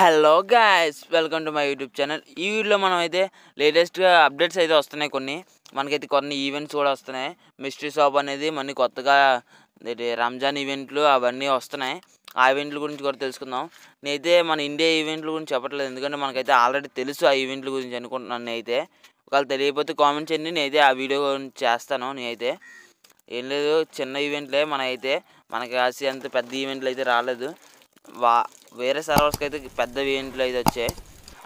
hello guys welcome to my YouTube channel ఈ వీడియోలో మనం అయితే లేటెస్ట్గా అప్డేట్స్ అయితే వస్తున్నాయి కొన్ని మనకైతే కొన్ని ఈవెంట్స్ కూడా వస్తున్నాయి మిస్టరీ షాప్ అనేది మన కొత్తగా రంజాన్ ఈవెంట్లు అవన్నీ వస్తున్నాయి ఆ ఈవెంట్ల గురించి కూడా తెలుసుకుందాం నేనైతే మన ఇండియా ఈవెంట్ల గురించి చెప్పట్లేదు ఎందుకంటే మనకైతే ఆల్రెడీ తెలుసు ఆ ఈవెంట్ల గురించి అనుకుంటున్నాను నేనైతే ఒకవేళ తెలియకపోతే కామెంట్ చేయండి నేనైతే ఆ వీడియో గురించి చేస్తాను నేనైతే ఏం లేదు చిన్న ఈవెంట్లే మనైతే మనకి ఆశ అంత పెద్ద ఈవెంట్లు అయితే రాలేదు వా వేరే సర్వర్స్కి అయితే పెద్ద ఈవెంట్లు అయితే వచ్చాయి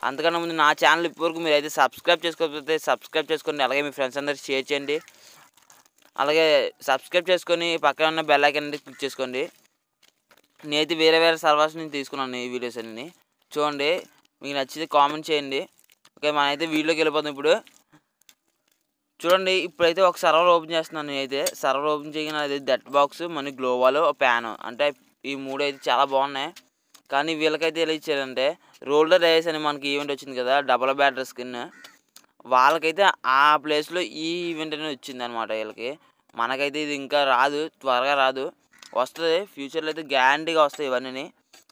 అంతకన్నా ముందు నా ఛానల్ ఇప్పటివరకు మీరు అయితే సబ్స్క్రైబ్ చేసుకోకపోతే సబ్స్క్రైబ్ చేసుకోండి అలాగే మీ ఫ్రెండ్స్ అందరికి షేర్ చేయండి అలాగే సబ్స్క్రైబ్ చేసుకొని పక్కన ఉన్న బెల్ ఐకన్ అనేది క్లిక్ చేసుకోండి నేనైతే వేరే వేరే సర్వర్స్ నుంచి తీసుకున్నాను ఈ వీడియోస్ అన్ని చూడండి మీకు నచ్చితే కామెంట్ చేయండి ఓకే అయితే వీడియోకి వెళ్ళిపోతాం ఇప్పుడు చూడండి ఇప్పుడైతే ఒక సర్వర్ ఓపెన్ చేస్తున్నాను నేనైతే సర్వర్ ఓపెన్ చేయగిన అది డెట్ బాక్స్ మనీ గ్లోవాలు ప్యాను అంటే ఈ మూడు అయితే చాలా బాగున్నాయి కానీ వీళ్ళకైతే ఎలా ఇచ్చారంటే రోల్డర్ రేస్ అని మనకి ఈవెంట్ వచ్చింది కదా డబల్ బ్యాటరీ స్కిన్ వాళ్ళకైతే ఆ ప్లేస్లో ఈ ఈవెంట్ అనేది వచ్చింది అనమాట వీళ్ళకి మనకైతే ఇది ఇంకా రాదు త్వరగా రాదు వస్తుంది ఫ్యూచర్లో అయితే గ్యారంటీగా వస్తాయి ఇవన్నీ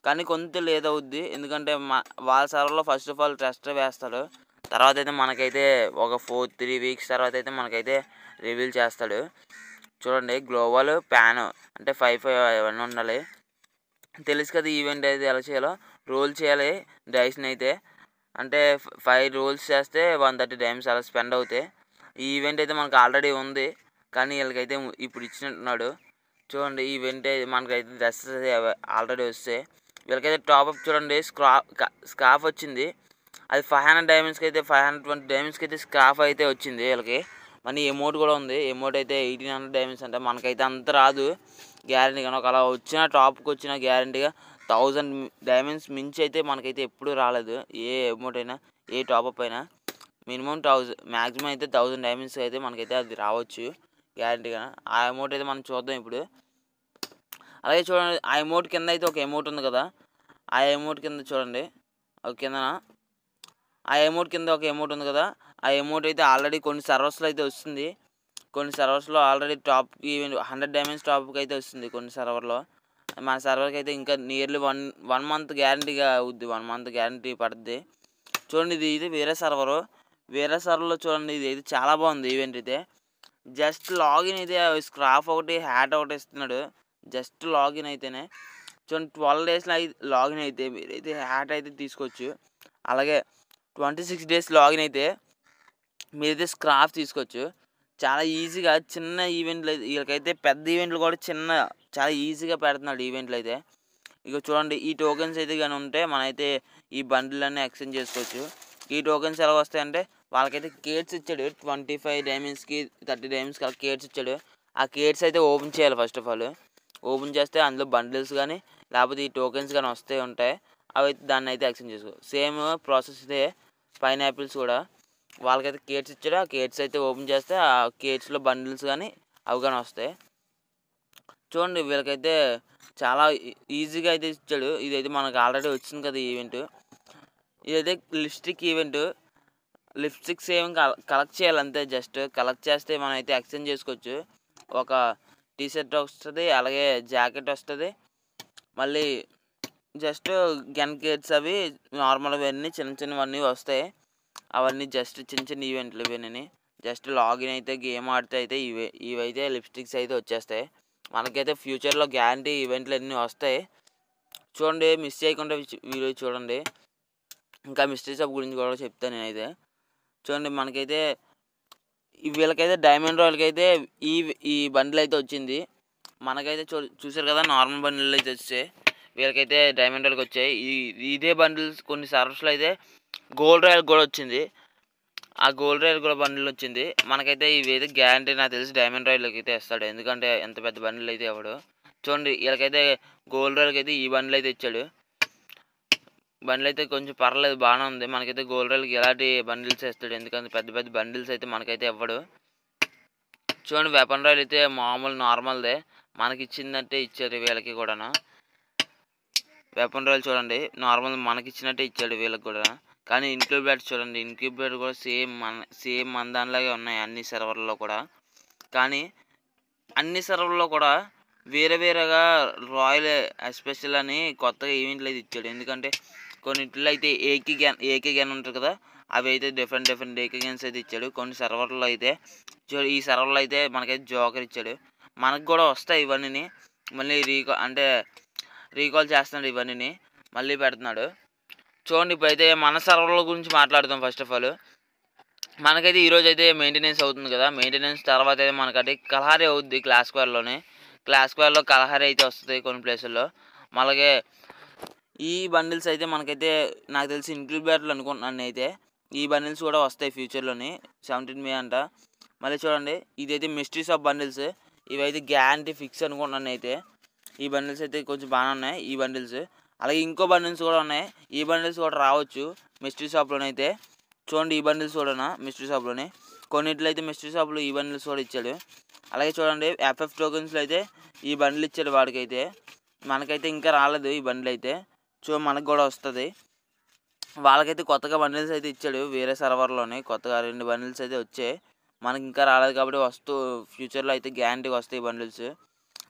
కానీ కొంత లేట్ అవుద్ది ఎందుకంటే మా వాళ్ళ సర్వర్లో ఫస్ట్ ఆఫ్ ఆల్ టెస్ట్ వేస్తాడు తర్వాత అయితే మనకైతే ఒక ఫోర్ త్రీ వీక్స్ తర్వాత అయితే మనకైతే రివీల్ చేస్తాడు చూడండి గ్లోబల్ ప్యాన్ అంటే ఫైవ్ ఫైవ్ ఇవన్నీ ఉండాలి తెలుసు కదా ఈవెంట్ అయితే ఎలా చేయాలో రోల్ చేయాలి డైస్ని అయితే అంటే ఫైవ్ రోల్స్ చేస్తే వన్ థర్టీ డైమ్స్ అలా స్పెండ్ అవుతాయి ఈ ఈవెంట్ అయితే మనకు ఆల్రెడీ ఉంది కానీ వీళ్ళకైతే ఇప్పుడు ఇచ్చినట్టున్నాడు చూడండి ఈ ఈవెంట్ మనకైతే డ్రెస్సెస్ ఆల్రెడీ వస్తాయి వీళ్ళకైతే టాప్అప్ చూడండి స్క్రా స్కార్ఫ్ వచ్చింది అది ఫైవ్ హండ్రెడ్ డైమండ్స్కి అయితే ఫైవ్ హండ్రెడ్ ట్వంటీ డైమండ్స్కి అయితే స్కార్ఫ్ అయితే వచ్చింది వీళ్ళకి మనీ ఎమోట్ కూడా ఉంది ఎమోట్ అయితే ఎయిటీన్ హండ్రెడ్ డైమండ్స్ అంటే మనకైతే అంత రాదు గ్యారంటీ కానీ ఒక అలా వచ్చిన టాప్కి వచ్చిన గ్యారంటీగా థౌజండ్ డైమండ్స్ మించి అయితే మనకైతే ఎప్పుడూ రాలేదు ఏ ఎమోట్ అయినా ఏ టాప్అప్ అయినా మినిమం థౌజండ్ మ్యాక్సిమం అయితే థౌజండ్ డైమండ్స్ అయితే మనకైతే అది రావచ్చు కానీ ఆ అమౌంట్ అయితే మనం చూద్దాం ఇప్పుడు అలాగే చూడండి ఆ అమౌంట్ కింద అయితే ఒక అమౌంట్ ఉంది కదా ఆ అమౌంట్ కింద చూడండి ఒక కిందన ఆ అమౌంట్ కింద ఒక అమౌంట్ ఉంది కదా ఆ ఎమౌంట్ అయితే ఆల్రెడీ కొన్ని సర్వర్స్లో అయితే వస్తుంది కొన్ని సర్వర్స్లో already top even hundred diamonds టాప్కి అయితే వస్తుంది కొన్ని సర్వర్లో మన సర్వర్కి అయితే ఇంకా నియర్లీ వన్ వన్ మంత్ గ్యారంటీగా అవుద్ది వన్ మంత్ గ్యారంటీ పడుద్ది చూడండి ఇది ఇది వేరే సర్వరు వేరే సర్వర్లో చూడండి ఇది అయితే చాలా బాగుంది ఈవెంట్ అయితే జస్ట్ లాగిన్ అయితే స్క్రాఫ్ ఒకటి హ్యాట్ ఒకటి ఇస్తున్నాడు జస్ట్ లాగిన్ అయితేనే చూడండి ట్వెల్వ్ డేస్లో అయితే లాగిన్ అయితే మీరైతే హ్యాట్ అయితే తీసుకోవచ్చు అలాగే ట్వంటీ సిక్స్ డేస్ లాగిన్ అయితే మీరైతే స్క్రాఫ్ తీసుకోవచ్చు చాలా ఈజీగా చిన్న ఈవెంట్లు అయితే వీళ్ళకైతే పెద్ద ఈవెంట్లు కూడా చిన్న చాలా ఈజీగా పెడుతున్నాడు ఈవెంట్లు అయితే ఇక చూడండి ఈ టోకెన్స్ అయితే కానీ ఉంటే మనైతే ఈ అన్నీ ఎక్స్చేంజ్ చేసుకోవచ్చు ఈ టోకెన్స్ ఎలా వస్తాయంటే వాళ్ళకైతే కేట్స్ ఇచ్చాడు ట్వంటీ ఫైవ్ డైమండ్స్కి థర్టీ డైమండ్స్కి అలా కేట్స్ ఇచ్చాడు ఆ కేట్స్ అయితే ఓపెన్ చేయాలి ఫస్ట్ ఆఫ్ ఆల్ ఓపెన్ చేస్తే అందులో బండిల్స్ కానీ లేకపోతే ఈ టోకెన్స్ కానీ వస్తే ఉంటాయి అవి అయితే దాన్ని అయితే ఎక్స్చేంజ్ చేసుకో సేమ్ ప్రాసెస్ ఇదే పైనాపిల్స్ కూడా వాళ్ళకైతే కేట్స్ ఇచ్చాడు ఆ కేట్స్ అయితే ఓపెన్ చేస్తే ఆ కేట్స్లో బండిల్స్ కానీ అవి కానీ వస్తాయి చూడండి వీళ్ళకైతే చాలా ఈజీగా అయితే ఇచ్చాడు ఇదైతే మనకు ఆల్రెడీ వచ్చింది కదా ఈవెంట్ ఇదైతే లిప్స్టిక్ ఈవెంట్ లిప్స్టిక్స్ ఏమి కలెక్ట్ చేయాలి అంతే జస్ట్ కలెక్ట్ చేస్తే మనం అయితే ఎక్స్చేంజ్ చేసుకోవచ్చు ఒక టీషర్ట్ వస్తుంది అలాగే జాకెట్ వస్తుంది మళ్ళీ జస్ట్ గన్ కేట్స్ అవి నార్మల్ అవన్నీ చిన్న చిన్నవన్నీ వస్తాయి అవన్నీ జస్ట్ చిన్న చిన్న ఈవెంట్లు ఇవన్నీ జస్ట్ లాగిన్ అయితే గేమ్ ఆడితే అయితే ఇవే ఇవైతే లిప్స్టిక్స్ అయితే వచ్చేస్తాయి మనకైతే ఫ్యూచర్లో గ్యారంటీ ఈవెంట్లు అన్నీ వస్తాయి చూడండి మిస్ చేయకుండా వీడియో చూడండి ఇంకా మిస్టరీ షాప్ గురించి కూడా చెప్తాను నేనైతే చూడండి మనకైతే వీళ్ళకైతే డైమండ్ రాయల్కి అయితే ఈ ఈ బండిల్ అయితే వచ్చింది మనకైతే చూ చూసారు కదా నార్మల్ బండిల్ అయితే వచ్చాయి వీళ్ళకైతే డైమండ్ రాయల్కి వచ్చాయి ఇదే బండిల్స్ కొన్ని సర్వస్లో అయితే గోల్డ్ రాయల్ కూడా వచ్చింది ఆ గోల్డ్ రాయల్ కూడా బండిల్ వచ్చింది మనకైతే ఇవైతే గ్యారంటీ నాకు తెలిసి డైమండ్ రాయల్కి అయితే ఇస్తాడు ఎందుకంటే ఎంత పెద్ద బండిల్ అయితే ఎవడు చూడండి వీళ్ళకైతే గోల్డ్ రాయల్కి అయితే ఈ బండిల్ అయితే ఇచ్చాడు బండ్లు అయితే కొంచెం పర్లేదు బాగానే ఉంది మనకైతే గోల్డ్ రాయల్కి ఎలాంటి బండిల్స్ వేస్తాడు ఎందుకంటే పెద్ద పెద్ద బండిల్స్ అయితే మనకైతే ఇవ్వడు చూడండి వెపన్ రాయల్ అయితే మామూలు నార్మల్దే మనకి ఇచ్చిందంటే ఇచ్చారు వీళ్ళకి కూడాను వేపన రాయలు చూడండి నార్మల్ మనకి ఇచ్చినట్టే ఇచ్చాడు వీళ్ళకి కూడా కానీ ఇంక్యూబేటర్ చూడండి ఇంక్యూబేటర్ కూడా సేమ్ మన సేమ్ మన దానిలాగే ఉన్నాయి అన్ని సర్వర్లో కూడా కానీ అన్ని సర్వర్లో కూడా వేరే వేరేగా రాయల్ ఎస్పెషల్ అని కొత్తగా ఈవెంట్లు అయితే ఇచ్చాడు ఎందుకంటే కొన్నిట్లో అయితే ఏకే గ్యాన్ ఏకే గ్యాన్ ఉంటుంది కదా అవి అయితే డిఫరెంట్ డిఫరెంట్ ఏకే గ్యాన్స్ అయితే ఇచ్చాడు కొన్ని సర్వర్లో అయితే ఈ సర్వర్లో అయితే మనకైతే జోకర్ ఇచ్చాడు మనకు కూడా వస్తాయి ఇవన్నీ మళ్ళీ రీకా అంటే రీకాల్ చేస్తున్నాడు ఇవన్నీ మళ్ళీ పెడుతున్నాడు చూడండి ఇప్పుడు అయితే మన సర్వర్ల గురించి మాట్లాడుతాం ఫస్ట్ ఆఫ్ ఆల్ మనకైతే ఈరోజు అయితే మెయింటెనెన్స్ అవుతుంది కదా మెయింటెనెన్స్ తర్వాత అయితే మనకైతే కలహారి అవుద్ది క్లాస్ స్క్వేర్లోనే క్లాస్ స్క్వేర్లో కలహారి అయితే వస్తుంది కొన్ని ప్లేసుల్లో అలాగే ఈ బండిల్స్ అయితే మనకైతే నాకు తెలిసి ఇంక్లూబేటర్లు అనుకుంటున్నాను అయితే ఈ బండిల్స్ కూడా వస్తాయి ఫ్యూచర్లోని సెవెంటీన్ మే అంట మళ్ళీ చూడండి ఇదైతే మిస్ట్రీస్ ఆఫ్ బండిల్స్ ఇవైతే గ్యారంటీ ఫిక్స్ అనుకుంటున్నాను అయితే ఈ బండిల్స్ అయితే కొంచెం బాగానే ఉన్నాయి ఈ బండిల్స్ అలాగే ఇంకో బండిల్స్ కూడా ఉన్నాయి ఈ బండిల్స్ కూడా రావచ్చు మిస్ట్రీ షాప్లోనైతే చూడండి ఈ బండిల్స్ కూడా మిస్ట్రీ షాప్లోనే కొన్నిట్లో అయితే మిస్ట్రీ షాప్లో ఈ బండిల్స్ కూడా ఇచ్చాడు అలాగే చూడండి ఎఫ్ఎఫ్ టోకెన్స్లో అయితే ఈ బండిలు ఇచ్చాడు వాడికైతే మనకైతే ఇంకా రాలేదు ఈ బండిలు అయితే చూ మనకు కూడా వస్తుంది వాళ్ళకైతే కొత్తగా బండిల్స్ అయితే ఇచ్చాడు వేరే సర్వర్లోనే కొత్తగా రెండు బండిల్స్ అయితే వచ్చాయి మనకి ఇంకా రాలేదు కాబట్టి వస్తూ ఫ్యూచర్లో అయితే గ్యారంటీగా వస్తాయి బండిల్స్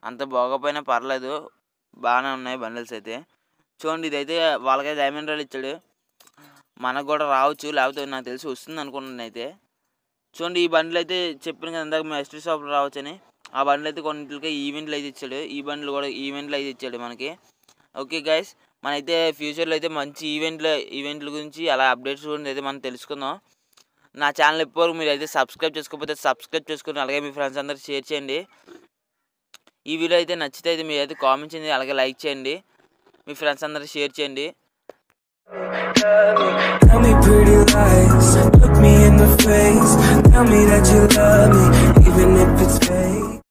అంత బాగోపోయినా పర్లేదు బాగానే ఉన్నాయి బండిల్స్ అయితే చూడండి ఇదైతే వాళ్ళకే డైమండ్ రాయల్ ఇచ్చాడు మనకు కూడా రావచ్చు లేకపోతే నాకు తెలిసి వస్తుంది అనుకుంటున్నాను అయితే చూడండి ఈ బండ్లు అయితే చెప్పాను కదా ఇందాక మేము ఎస్టీ షాప్లో రావచ్చని ఆ బండ్లు అయితే కొన్నింటికి ఈవెంట్లు అయితే ఇచ్చాడు ఈ బండ్లు కూడా ఈవెంట్లు అయితే ఇచ్చాడు మనకి ఓకే గైస్ మనైతే ఫ్యూచర్లో అయితే మంచి ఈవెంట్ల ఈవెంట్ల గురించి అలా అప్డేట్స్ గురించి అయితే మనం తెలుసుకుందాం నా ఛానల్ ఎప్పుడు మీరు అయితే సబ్స్క్రైబ్ చేసుకోకపోతే సబ్స్క్రైబ్ చేసుకుని అలాగే మీ ఫ్రెండ్స్ అందరికి షేర్ చేయండి ఈ వీడియో అయితే నచ్చితే అయితే మీరు అయితే కామెంట్ చేయండి అలాగే లైక్ చేయండి మీ ఫ్రెండ్స్ అందరూ షేర్ చేయండి Tell me pretty lies, look me in the face Tell me that you love me, even if it's fake